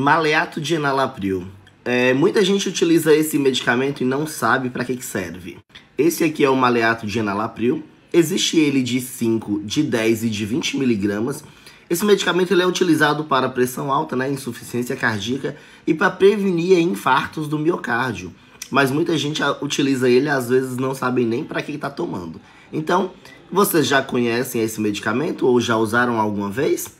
Maleato de enalapril. É, muita gente utiliza esse medicamento e não sabe para que, que serve. Esse aqui é o maleato de enalapril. Existe ele de 5, de 10 e de 20 miligramas. Esse medicamento ele é utilizado para pressão alta, né, insuficiência cardíaca e para prevenir infartos do miocárdio. Mas muita gente utiliza ele, às vezes não sabem nem para que está tomando. Então, vocês já conhecem esse medicamento ou já usaram alguma vez?